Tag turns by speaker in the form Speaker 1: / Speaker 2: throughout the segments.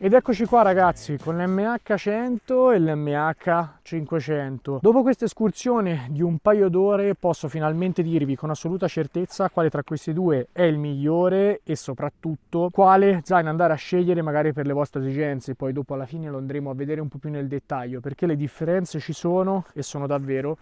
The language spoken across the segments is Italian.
Speaker 1: Ed eccoci qua ragazzi con l'MH100 e l'MH500. Dopo questa escursione di un paio d'ore posso finalmente dirvi con assoluta certezza quale tra questi due è il migliore e soprattutto quale zaino andare a scegliere magari per le vostre esigenze. Poi dopo alla fine lo andremo a vedere un po' più nel dettaglio perché le differenze ci sono e sono davvero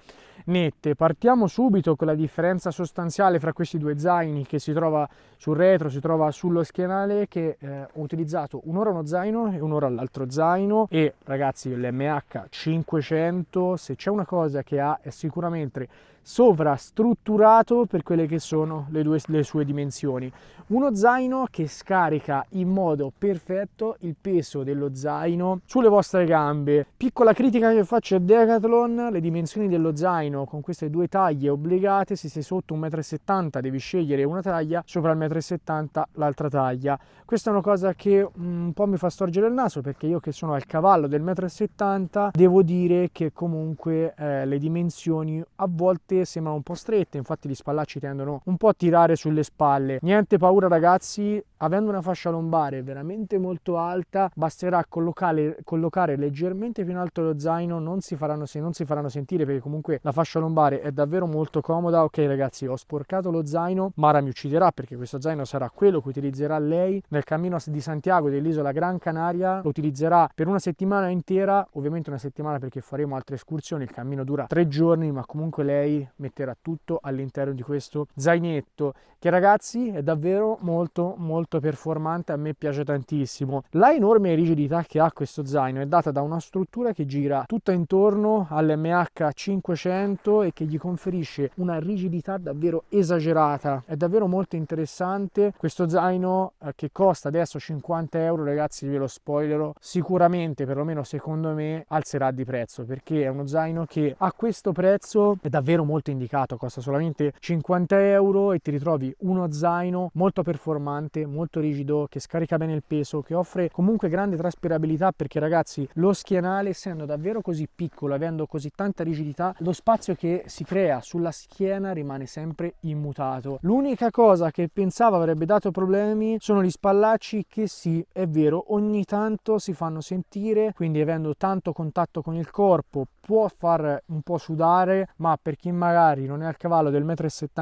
Speaker 1: nette. Partiamo subito con la differenza sostanziale fra questi due zaini che si trova sul retro, si trova sullo schienale che eh, ho utilizzato un'ora uno zaino zaino e un'ora all'altro zaino e ragazzi l'MH500 se c'è una cosa che ha è sicuramente sovrastrutturato per quelle che sono le, due, le sue dimensioni. Uno zaino che scarica in modo perfetto il peso dello zaino sulle vostre gambe. Piccola critica che faccio a Decathlon, le dimensioni dello zaino con queste due taglie obbligate, se sei sotto 1,70 m devi scegliere una taglia, sopra il 1,70 m l'altra taglia. Questa è una cosa che mm, un po' mi fa storgere il naso perché io che sono al cavallo del 1,70 m devo dire che comunque eh, le dimensioni a volte sembrano un po' strette, infatti gli spallacci tendono un po' a tirare sulle spalle. Niente paura ragazzi, avendo una fascia lombare veramente molto alta basterà collocare, collocare leggermente più in alto lo zaino, non si, faranno, non si faranno sentire perché comunque la fascia lombare è davvero molto comoda. Ok ragazzi, ho sporcato lo zaino, Mara mi ucciderà perché questo zaino sarà quello che utilizzerà lei nel cammino di Santiago dell'isola Gran Canaria, lo utilizzerà per una settimana intera, ovviamente una settimana perché faremo altre escursioni, il cammino dura tre giorni, ma comunque lei metterà tutto all'interno di questo zainetto che ragazzi è davvero molto molto performante, a me piace tantissimo. La enorme rigidità che ha questo zaino è data da una struttura che gira tutta intorno all'MH500 e che gli conferisce una rigidità davvero esagerata, è davvero molto interessante. Questo zaino eh, che costa adesso 50 euro ragazzi lo spoilero, sicuramente perlomeno secondo me alzerà di prezzo perché è uno zaino che a questo prezzo è davvero molto indicato, costa solamente 50 euro e ti ritrovi uno zaino molto performante, molto rigido, che scarica bene il peso, che offre comunque grande traspirabilità perché ragazzi lo schienale essendo davvero così piccolo, avendo così tanta rigidità, lo spazio che si crea sulla schiena rimane sempre immutato. L'unica cosa che pensavo avrebbe dato problemi sono gli spallacci che sì, è vero, ogni ogni tanto si fanno sentire, quindi avendo tanto contatto con il corpo può far un po' sudare, ma per chi magari non è al cavallo del 1,70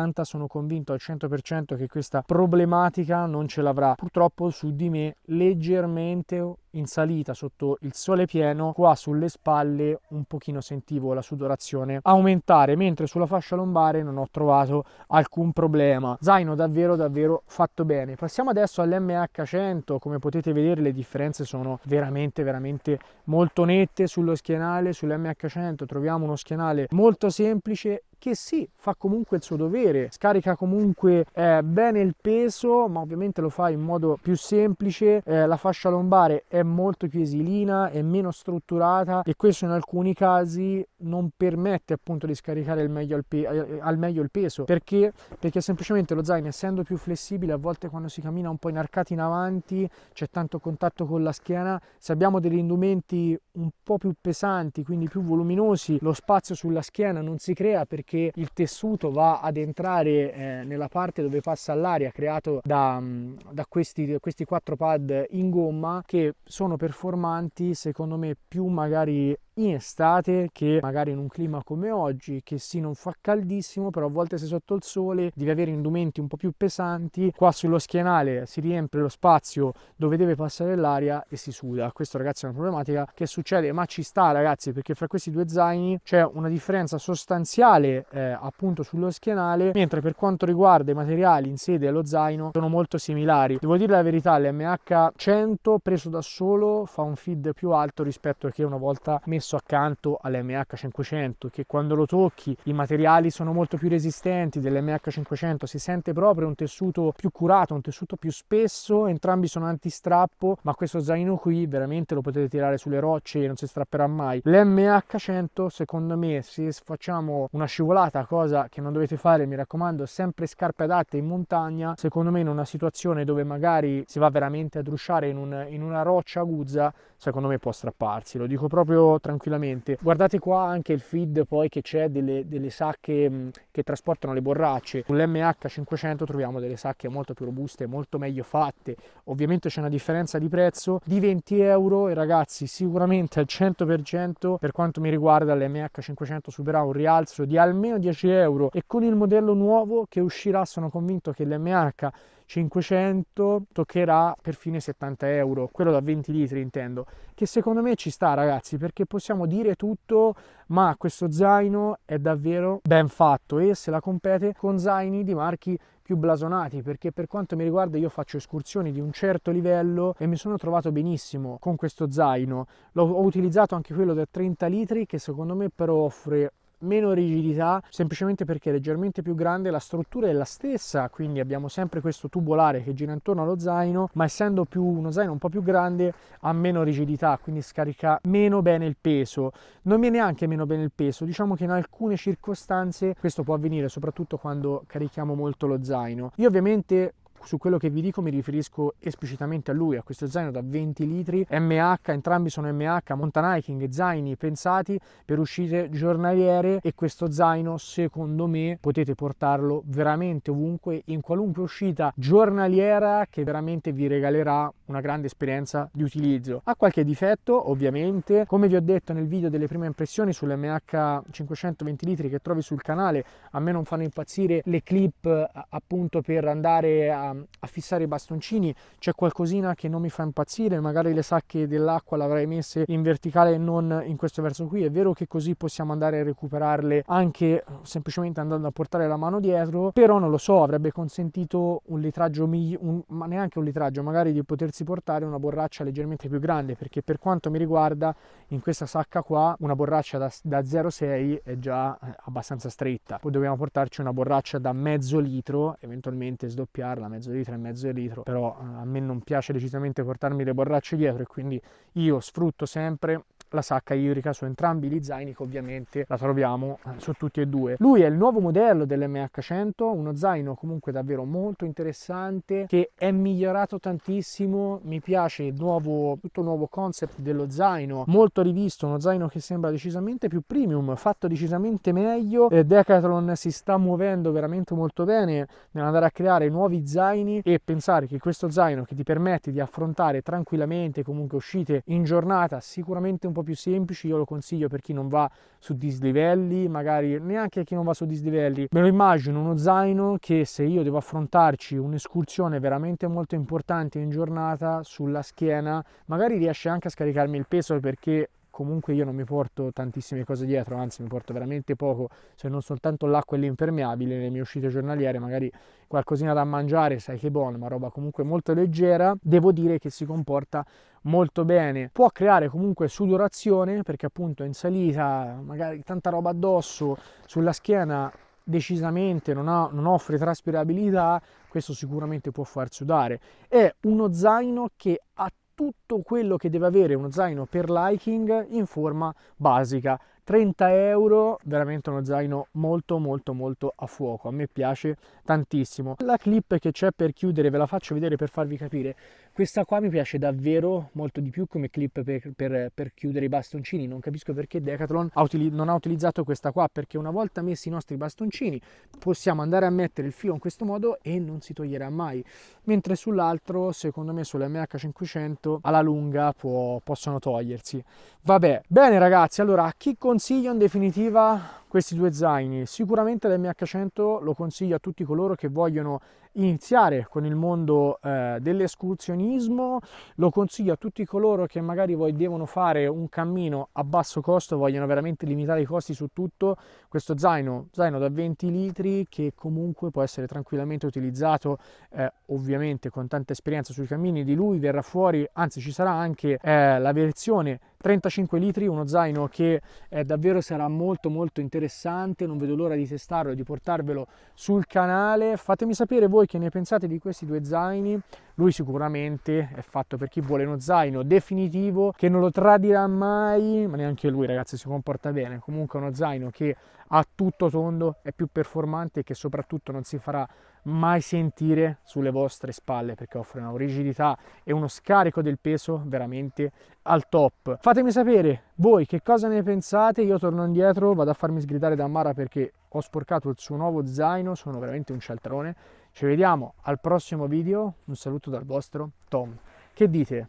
Speaker 1: m sono convinto al 100% che questa problematica non ce l'avrà. Purtroppo su di me leggermente in salita sotto il sole pieno, qua sulle spalle un pochino sentivo la sudorazione aumentare, mentre sulla fascia lombare non ho trovato alcun problema. Zaino davvero davvero fatto bene. Passiamo adesso all'MH100, come potete vedere le differenze sono veramente veramente molto nette sullo schienale, sull'MH100 troviamo uno schienale molto semplice che sì, fa comunque il suo dovere, scarica comunque eh, bene il peso, ma ovviamente lo fa in modo più semplice, eh, la fascia lombare è molto più esilina, è meno strutturata e questo in alcuni casi non permette appunto di scaricare al meglio il, pe- eh, eh, al meglio il peso perché? perché semplicemente lo zaino essendo più flessibile a volte quando si cammina un po' inarcati in avanti c'è tanto contatto con la schiena se abbiamo degli indumenti un po' più pesanti quindi più voluminosi lo spazio sulla schiena non si crea perché il tessuto va ad entrare eh, nella parte dove passa l'aria creato da, mm, da questi, questi quattro pad in gomma che sono performanti secondo me più magari in estate che magari in un clima come oggi che sì non fa caldissimo però a volte sei sotto il sole devi avere indumenti un po' più pesanti qua sullo schienale si riempie lo spazio dove deve passare l'aria e si suda questo ragazzi è una problematica che succede ma ci sta ragazzi perché fra questi due zaini c'è una differenza sostanziale eh, appunto sullo schienale mentre per quanto riguarda i materiali in sede allo zaino sono molto similari devo dire la verità l'MH100 preso da solo fa un feed più alto rispetto che una volta messo messo accanto all'MH500 che quando lo tocchi i materiali sono molto più resistenti dell'MH500 si sente proprio un tessuto più curato un tessuto più spesso entrambi sono antistrappo ma questo zaino qui veramente lo potete tirare sulle rocce e non si strapperà mai l'MH100 secondo me se facciamo una scivolata cosa che non dovete fare mi raccomando sempre scarpe adatte in montagna secondo me in una situazione dove magari si va veramente a drusciare in, un, in una roccia aguzza secondo me può strapparsi lo dico proprio tranquillamente tranquillamente. Guardate qua anche il feed poi che c'è delle, delle sacche che trasportano le borracce. Con l'MH500 troviamo delle sacche molto più robuste, molto meglio fatte. Ovviamente c'è una differenza di prezzo di 20 euro e ragazzi sicuramente al 100% per quanto mi riguarda l'MH500 supera un rialzo di almeno 10 euro e con il modello nuovo che uscirà sono convinto che l'MH 500 toccherà perfino i 70 euro, quello da 20 litri intendo, che secondo me ci sta ragazzi perché possiamo dire tutto ma questo zaino è davvero ben fatto e se la compete con zaini di marchi più blasonati perché per quanto mi riguarda io faccio escursioni di un certo livello e mi sono trovato benissimo con questo zaino l'ho utilizzato anche quello da 30 litri che secondo me però offre meno rigidità semplicemente perché è leggermente più grande la struttura è la stessa quindi abbiamo sempre questo tubolare che gira intorno allo zaino ma essendo più, uno zaino un po' più grande ha meno rigidità quindi scarica meno bene il peso non viene anche meno bene il peso diciamo che in alcune circostanze questo può avvenire soprattutto quando carichiamo molto lo zaino io ovviamente su quello che vi dico mi riferisco esplicitamente a lui, a questo zaino da 20 litri, MH, entrambi sono MH, mountain hiking, zaini pensati per uscite giornaliere e questo zaino secondo me potete portarlo veramente ovunque, in qualunque uscita giornaliera che veramente vi regalerà una grande esperienza di utilizzo. Ha qualche difetto ovviamente, come vi ho detto nel video delle prime impressioni sull'MH 520 litri che trovi sul canale, a me non fanno impazzire le clip appunto per andare a a fissare i bastoncini c'è qualcosina che non mi fa impazzire magari le sacche dell'acqua le avrei messe in verticale e non in questo verso qui è vero che così possiamo andare a recuperarle anche eh, semplicemente andando a portare la mano dietro però non lo so avrebbe consentito un litraggio un, ma neanche un litraggio magari di potersi portare una borraccia leggermente più grande perché per quanto mi riguarda in questa sacca qua una borraccia da, da 0,6 è già eh, abbastanza stretta poi dobbiamo portarci una borraccia da mezzo litro eventualmente sdoppiarla mezzo litro e mezzo litro, però eh, a me non piace decisamente portarmi le borracce dietro e quindi io sfrutto sempre la sacca idrica su entrambi gli zaini che ovviamente la troviamo eh, su tutti e due. Lui è il nuovo modello dell'MH100, uno zaino comunque davvero molto interessante che è migliorato tantissimo, mi piace il nuovo, tutto il nuovo concept dello zaino, molto rivisto, uno zaino che sembra decisamente più premium, fatto decisamente meglio, Decathlon si sta muovendo veramente molto bene nell'andare a creare nuovi zaini e pensare che questo zaino che ti permette di affrontare tranquillamente comunque uscite in giornata sicuramente un po' più semplici io lo consiglio per chi non va su dislivelli, magari neanche chi non va su dislivelli. Me lo immagino uno zaino che se io devo affrontarci un'escursione veramente molto importante in giornata sulla schiena, magari riesce anche a scaricarmi il peso perché comunque io non mi porto tantissime cose dietro, anzi mi porto veramente poco, se non soltanto l'acqua e l'impermeabile, nelle mie uscite giornaliere magari qualcosina da mangiare, sai che è buono, ma roba comunque molto leggera, devo dire che si comporta molto bene. Può creare comunque sudorazione perché appunto in salita, magari tanta roba addosso, sulla schiena decisamente non, ha, non, offre traspirabilità, questo sicuramente può far sudare. È uno zaino che ha tutto quello che deve avere uno zaino per liking in forma basica 30 euro veramente uno zaino molto molto molto a fuoco a me piace tantissimo la clip che c'è per chiudere ve la faccio vedere per farvi capire questa qua mi piace davvero molto di più come clip per, per, per chiudere i bastoncini non capisco perché Decathlon non ha utilizzato questa qua perché una volta messi i nostri bastoncini possiamo andare a mettere il filo in questo modo e non si toglierà mai mentre sull'altro secondo me sull'MH500 alla lunga può, possono togliersi vabbè bene ragazzi allora a chi con consiglio in definitiva questi due zaini. Sicuramente l'MH100 lo consiglio a tutti coloro che vogliono iniziare con il mondo eh, dell'escursionismo, lo consiglio a tutti coloro che magari voi devono fare un cammino a basso costo, vogliono veramente limitare i costi su tutto, questo zaino, zaino da 20 litri che comunque può essere tranquillamente utilizzato eh, ovviamente con tanta esperienza sui cammini di lui, verrà fuori, anzi ci sarà anche eh, la versione 35 litri, uno zaino che eh, davvero sarà molto molto interessante interessante, non vedo l'ora di testarlo e di portarvelo sul canale. Fatemi sapere voi che ne pensate di questi due zaini, lui sicuramente è fatto per chi vuole uno zaino definitivo che non lo tradirà mai, ma neanche lui ragazzi si comporta bene, comunque uno zaino che ha tutto tondo, è più performante e che soprattutto non si farà mai sentire sulle vostre spalle perché offre una rigidità e uno scarico del peso veramente al top. Fatemi sapere voi che cosa ne pensate, io torno indietro, vado a farmi sgridare da Mara perché ho sporcato il suo nuovo zaino, sono veramente un cialtrone. Ci vediamo al prossimo video, un saluto dal vostro Tom. Che dite?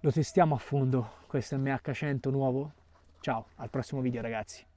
Speaker 1: Lo testiamo a fondo questo MH100 nuovo? Ciao, al prossimo video ragazzi.